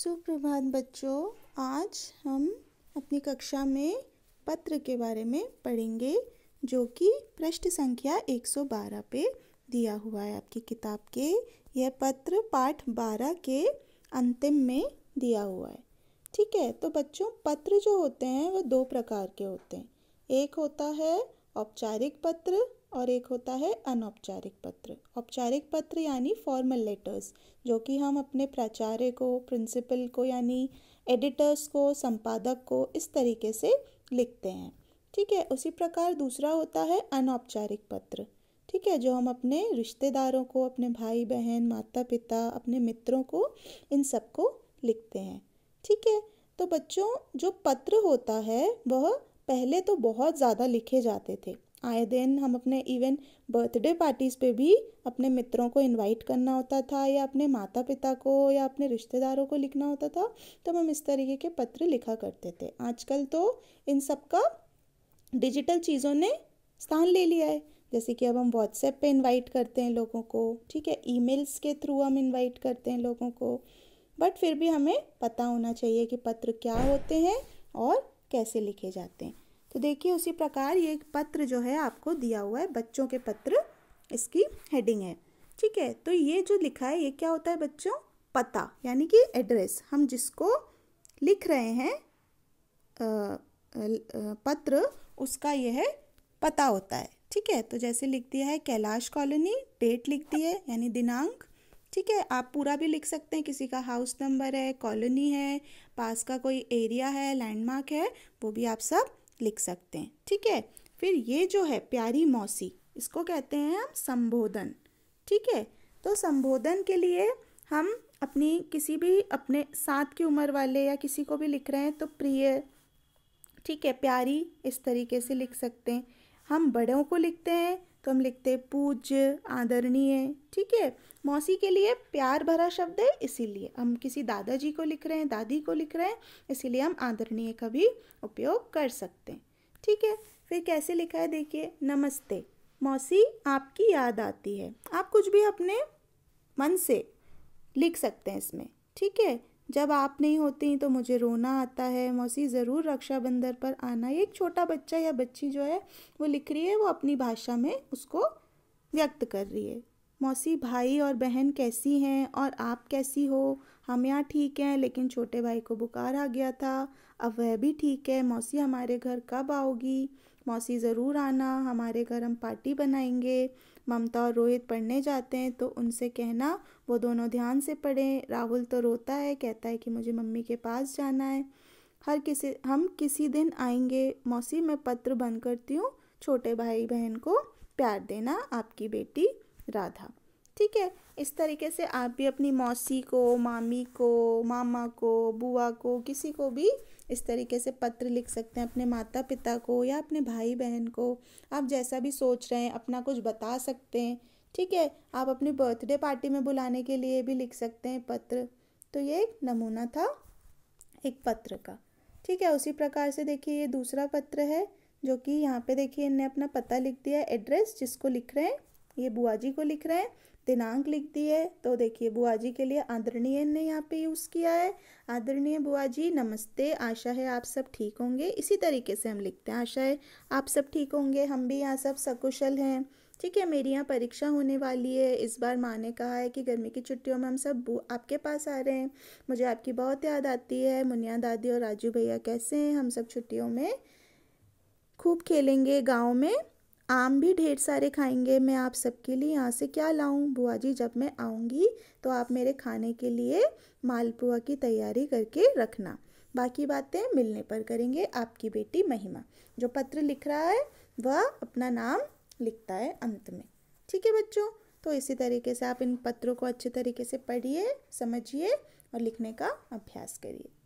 सुप्रभात बच्चों आज हम अपनी कक्षा में पत्र के बारे में पढ़ेंगे जो कि पृष्ठ संख्या 112 पे दिया हुआ है आपकी किताब के यह पत्र पाठ 12 के अंतिम में दिया हुआ है ठीक है तो बच्चों पत्र जो होते हैं वह दो प्रकार के होते हैं एक होता है औपचारिक पत्र और एक होता है अनौपचारिक पत्र औपचारिक पत्र यानी फॉर्मल लेटर्स जो कि हम अपने प्राचार्य को प्रिंसिपल को यानी एडिटर्स को संपादक को इस तरीके से लिखते हैं ठीक है उसी प्रकार दूसरा होता है अनौपचारिक पत्र ठीक है जो हम अपने रिश्तेदारों को अपने भाई बहन माता पिता अपने मित्रों को इन सबको लिखते हैं ठीक है तो बच्चों जो पत्र होता है वह पहले तो बहुत ज़्यादा लिखे जाते थे आए दिन हम अपने इवन बर्थडे पार्टीज़ पे भी अपने मित्रों को इनवाइट करना होता था या अपने माता पिता को या अपने रिश्तेदारों को लिखना होता था तब हम इस तरीके के पत्र लिखा करते थे आजकल तो इन सब का डिजिटल चीज़ों ने स्थान ले लिया है जैसे कि अब हम व्हाट्सएप पे इनवाइट करते हैं लोगों को ठीक है ईमेल्स के थ्रू हम इनवाइट करते हैं लोगों को बट फिर भी हमें पता होना चाहिए कि पत्र क्या होते हैं और कैसे लिखे जाते हैं तो देखिए उसी प्रकार ये एक पत्र जो है आपको दिया हुआ है बच्चों के पत्र इसकी हेडिंग है ठीक है तो ये जो लिखा है ये क्या होता है बच्चों पता यानी कि एड्रेस हम जिसको लिख रहे हैं पत्र उसका यह पता होता है ठीक है तो जैसे लिख दिया है कैलाश कॉलोनी डेट लिख दी है यानी दिनांक ठीक है आप पूरा भी लिख सकते हैं किसी का हाउस नंबर है कॉलोनी है पास का कोई एरिया है लैंडमार्क है वो भी आप सब लिख सकते हैं ठीक है फिर ये जो है प्यारी मौसी इसको कहते हैं हम संबोधन ठीक है तो संबोधन के लिए हम अपनी किसी भी अपने साथ की उम्र वाले या किसी को भी लिख रहे हैं तो प्रिय ठीक है प्यारी इस तरीके से लिख सकते हैं हम बड़ों को लिखते हैं तो हम लिखते हैं पूज्य आदरणीय ठीक है मौसी के लिए प्यार भरा शब्द है इसीलिए हम किसी दादाजी को लिख रहे हैं दादी को लिख रहे हैं इसीलिए हम आदरणीय का भी उपयोग कर सकते हैं ठीक है फिर कैसे लिखा है देखिए नमस्ते मौसी आपकी याद आती है आप कुछ भी अपने मन से लिख सकते हैं इसमें ठीक है जब आप नहीं होती तो मुझे रोना आता है मौसी ज़रूर रक्षाबंधन पर आना एक छोटा बच्चा या बच्ची जो है वो लिख रही है वो अपनी भाषा में उसको व्यक्त कर रही है मौसी भाई और बहन कैसी हैं और आप कैसी हो हम यहाँ ठीक हैं लेकिन छोटे भाई को बुखार आ गया था अब वह भी ठीक है मौसी हमारे घर कब आओगी मौसी ज़रूर आना हमारे घर हम पार्टी बनाएंगे ममता और रोहित पढ़ने जाते हैं तो उनसे कहना वो दोनों ध्यान से पढ़ें राहुल तो रोता है कहता है कि मुझे मम्मी के पास जाना है हर किसी हम किसी दिन आएंगे मौसी मैं पत्र बंद करती हूँ छोटे भाई बहन को प्यार देना आपकी बेटी राधा ठीक है इस तरीके से आप भी अपनी मौसी को मामी को मामा को बुआ को किसी को भी इस तरीके से पत्र लिख सकते हैं अपने माता पिता को या अपने भाई बहन को आप जैसा भी सोच रहे हैं अपना कुछ बता सकते हैं ठीक है आप अपनी बर्थडे पार्टी में बुलाने के लिए भी लिख सकते हैं पत्र तो ये एक नमूना था एक पत्र का ठीक है उसी प्रकार से देखिए ये दूसरा पत्र है जो कि यहाँ पे देखिए इनने अपना पता लिख दिया एड्रेस जिसको लिख रहे हैं ये बुआ जी को लिख रहे हैं दिनांक लिख दी है तो देखिए बुआ जी के लिए आदरणीय ने यहाँ पे यूज़ किया है आदरणीय बुआ जी नमस्ते आशा है आप सब ठीक होंगे इसी तरीके से हम लिखते हैं आशा है आप सब ठीक होंगे हम भी यहाँ सब सकुशल हैं ठीक है मेरी यहाँ परीक्षा होने वाली है इस बार माँ ने कहा है कि गर्मी की छुट्टियों में हम सब आपके पास आ रहे हैं मुझे आपकी बहुत याद आती है मुनिया दादी और राजू भैया कैसे हैं हम सब छुट्टियों में खूब खेलेंगे गाँव में आम भी ढेर सारे खाएंगे मैं आप सबके लिए यहाँ से क्या लाऊं बुआ जी जब मैं आऊँगी तो आप मेरे खाने के लिए मालपुआ की तैयारी करके रखना बाकी बातें मिलने पर करेंगे आपकी बेटी महिमा जो पत्र लिख रहा है वह अपना नाम लिखता है अंत में ठीक है बच्चों तो इसी तरीके से आप इन पत्रों को अच्छे तरीके से पढ़िए समझिए और लिखने का अभ्यास करिए